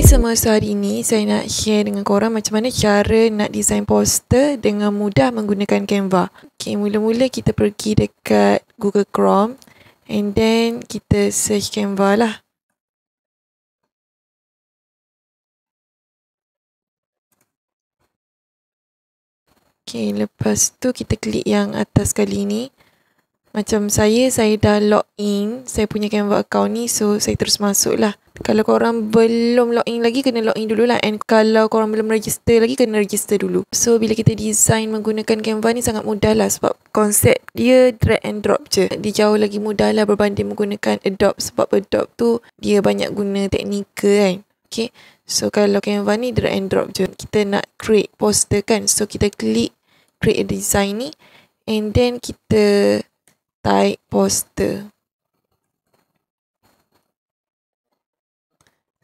Hai semua, so hari ini saya nak share dengan korang macam mana cara nak design poster dengan mudah menggunakan Canva. Okay, mula-mula kita pergi dekat Google Chrome and then kita search Canva lah. Okay, lepas tu kita klik yang atas kali ni. Macam saya, saya dah log in. Saya punya Canva account ni. So, saya terus masuk lah. Kalau korang belum log in lagi, kena log in dulu lah. And kalau korang belum register lagi, kena register dulu. So, bila kita design menggunakan Canva ni sangat mudah lah. Sebab konsep dia drag and drop je. Dia jauh lagi mudah lah berbanding menggunakan Adobe. Sebab Adobe tu, dia banyak guna teknikal kan. Okay. So, kalau Canva ni drag and drop je. Kita nak create poster kan. So, kita klik create a design ni. And then, kita Taik poster.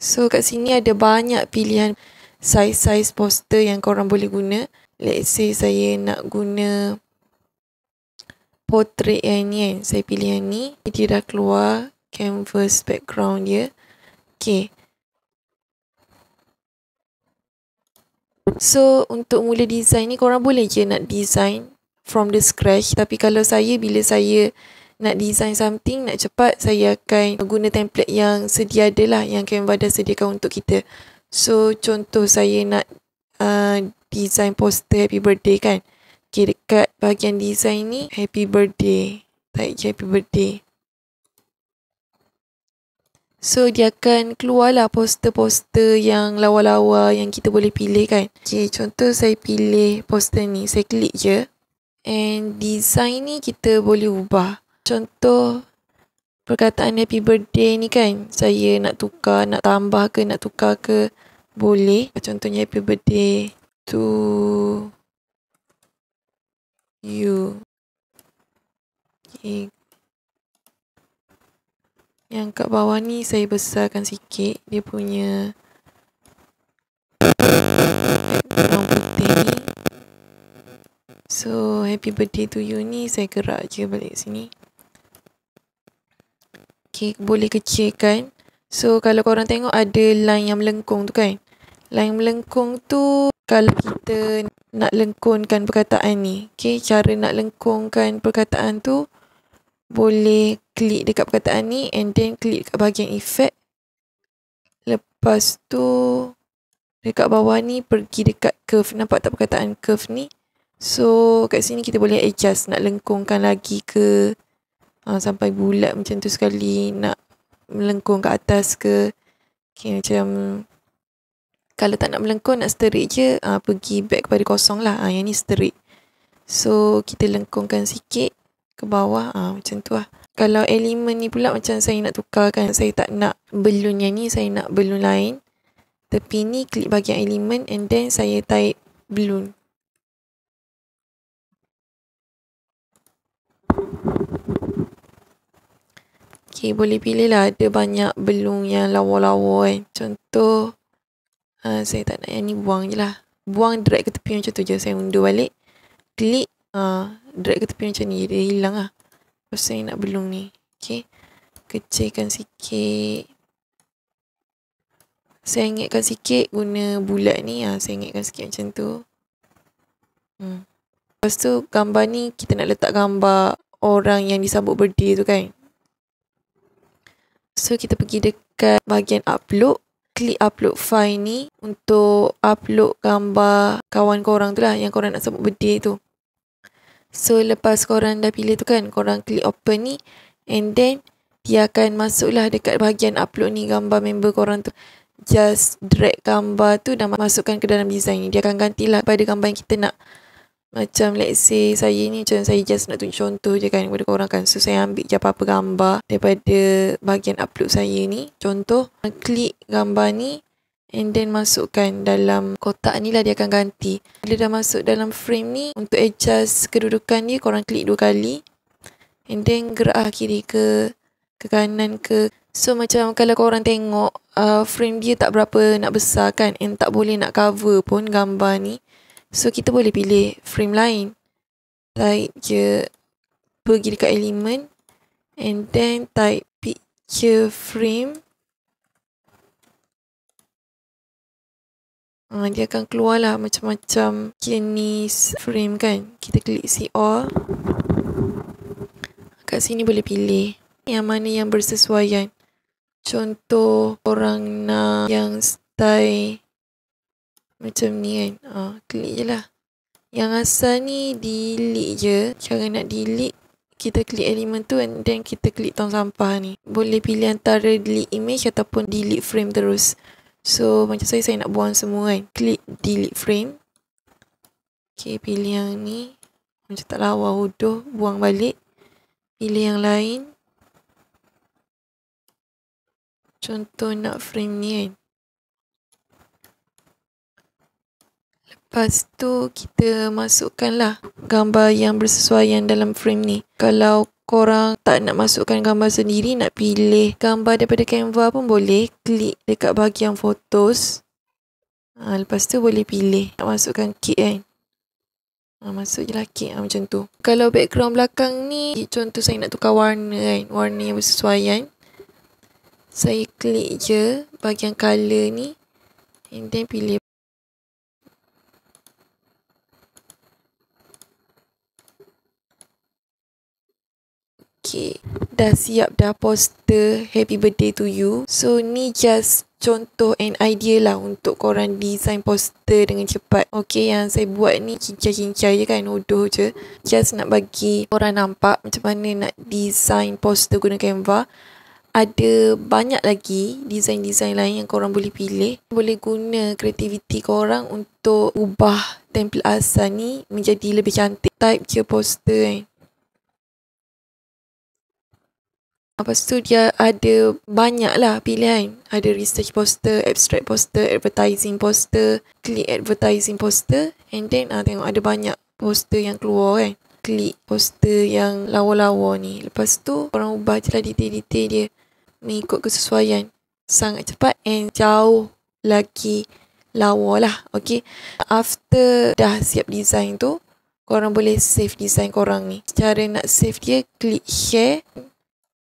So kat sini ada banyak pilihan size size poster yang korang boleh guna. Let's say saya nak guna portrait yang ni kan. Saya pilih yang ni. Dia dah keluar canvas background dia. Okay. So untuk mula design ni korang boleh je nak design from the scratch tapi kalau saya bila saya nak design something nak cepat saya akan guna template yang sedia ada lah yang Canva dah sediakan untuk kita so contoh saya nak uh, design poster happy birthday kan okay, dekat bahagian design ni happy birthday tak je happy birthday So dia akan keluarlah poster-poster yang lawa-lawa yang kita boleh pilih kan. Okay, contoh saya pilih poster ni. Saya klik je. And design ni kita boleh ubah. Contoh perkataan happy birthday ni kan. Saya nak tukar, nak tambah ke, nak tukar ke. Boleh. Contohnya happy birthday to you. Okay. Yang kat bawah ni saya besarkan sikit. Dia punya... happy birthday to you ni saya gerak je balik sini okay, boleh kan? so kalau korang tengok ada line yang melengkung tu kan line melengkung tu kalau kita nak lengkungkan perkataan ni okay, cara nak lengkungkan perkataan tu boleh klik dekat perkataan ni and then klik dekat bahagian effect lepas tu dekat bawah ni pergi dekat curve nampak tak perkataan curve ni So kat sini kita boleh adjust nak lengkungkan lagi ke ha, sampai bulat macam tu sekali nak melengkung ke atas ke okay, macam kalau tak nak melengkung nak straight je ha, pergi back kepada kosong lah ha, yang ni straight so kita lengkungkan sikit ke bawah ha, macam tu lah kalau elemen ni pula macam saya nak tukarkan saya tak nak balloon yang ni saya nak balloon lain tepi ni klik bagian elemen and then saya type balloon. Okay, boleh pilih lah. Ada banyak belung yang lawa-lawa kan. Contoh, uh, saya tak nak yang ni buang je lah. Buang drag ke tepi macam tu je. Saya undur balik. Klik, uh, ah, drag ke tepi macam ni. Dia hilang lah. Lepas saya nak belung ni. Okay. Kecilkan sikit. Saya ingatkan sikit guna bulat ni. Uh, saya ingatkan sikit macam tu. Hmm. Lepas tu gambar ni kita nak letak gambar orang yang disambut berdiri tu kan. So kita pergi dekat bahagian upload. Klik upload file ni untuk upload gambar kawan korang tu lah yang korang nak sebut birthday tu. So lepas korang dah pilih tu kan, korang klik open ni and then dia akan masuk lah dekat bahagian upload ni gambar member korang tu. Just drag gambar tu dan masukkan ke dalam design ni. Dia akan gantilah pada gambar yang kita nak. Macam let's say saya ni macam saya just nak tunjuk contoh je kan kepada korang kan. So saya ambil je apa-apa gambar daripada bahagian upload saya ni. Contoh, klik gambar ni and then masukkan dalam kotak ni lah dia akan ganti. Bila dah masuk dalam frame ni, untuk adjust kedudukan dia korang klik dua kali. And then gerak ah kiri ke ke kanan ke. So macam kalau korang tengok uh, frame dia tak berapa nak besar kan and tak boleh nak cover pun gambar ni. So kita boleh pilih frame lain. Type je pergi dekat element and then type picture frame. Ha, dia akan keluar lah macam-macam jenis frame kan. Kita klik see all. Kat sini boleh pilih yang mana yang bersesuaian. Contoh orang nak yang style macam ni kan. Ah, klik je lah. Yang asal ni delete je. Cara nak delete, kita klik elemen tu and then kita klik tong sampah ni. Boleh pilih antara delete image ataupun delete frame terus. So, macam saya, saya nak buang semua kan. Klik delete frame. Okay, pilih yang ni. Macam tak lawa, lah, hodoh, buang balik. Pilih yang lain. Contoh nak frame ni kan. Eh. Lepas tu kita masukkanlah gambar yang bersesuaian dalam frame ni. Kalau korang tak nak masukkan gambar sendiri, nak pilih gambar daripada Canva pun boleh. Klik dekat bahagian photos. Ha, lepas tu boleh pilih nak masukkan kit kan. Ha, masuk je lah kit ha, macam tu. Kalau background belakang ni, contoh saya nak tukar warna kan. Warna yang bersesuaian. Saya klik je bahagian color ni. And then pilih okay dah siap dah poster happy birthday to you so ni just contoh and idea lah untuk korang design poster dengan cepat okay yang saya buat ni cincai-cincai je kan hodoh je just nak bagi korang nampak macam mana nak design poster guna Canva ada banyak lagi design-design lain yang korang boleh pilih. Boleh guna kreativiti korang untuk ubah template asal ni menjadi lebih cantik. Type je poster kan. Eh. Lepas tu dia ada banyak lah pilihan. Ada research poster, abstract poster, advertising poster, click advertising poster. And then ah, tengok ada banyak poster yang keluar kan. click poster yang lawa-lawa ni. Lepas tu orang ubah je lah detail-detail dia. Mengikut kesesuaian. Sangat cepat and jauh lagi lawa lah. Okay. After dah siap design tu, korang boleh save design korang ni. Cara nak save dia, klik share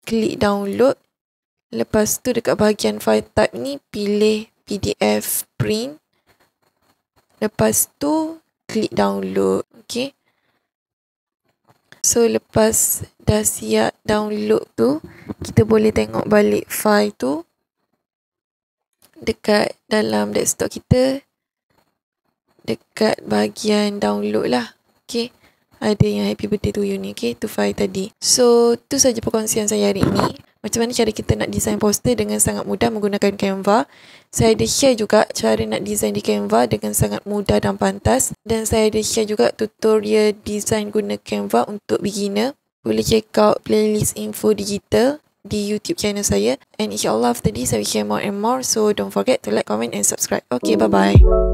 klik download. Lepas tu dekat bahagian file type ni pilih PDF print. Lepas tu klik download, okey. So lepas dah siap download tu, kita boleh tengok balik file tu dekat dalam desktop kita dekat bahagian download lah. Okey ada yang happy birthday to you ni okay to Fahir tadi so tu saja perkongsian saya hari ini macam mana cara kita nak design poster dengan sangat mudah menggunakan Canva. Saya ada share juga cara nak design di Canva dengan sangat mudah dan pantas. Dan saya ada share juga tutorial design guna Canva untuk beginner. Boleh check out playlist info digital di YouTube channel saya. And insyaAllah after this I will share more and more. So don't forget to like, comment and subscribe. Okay, bye-bye.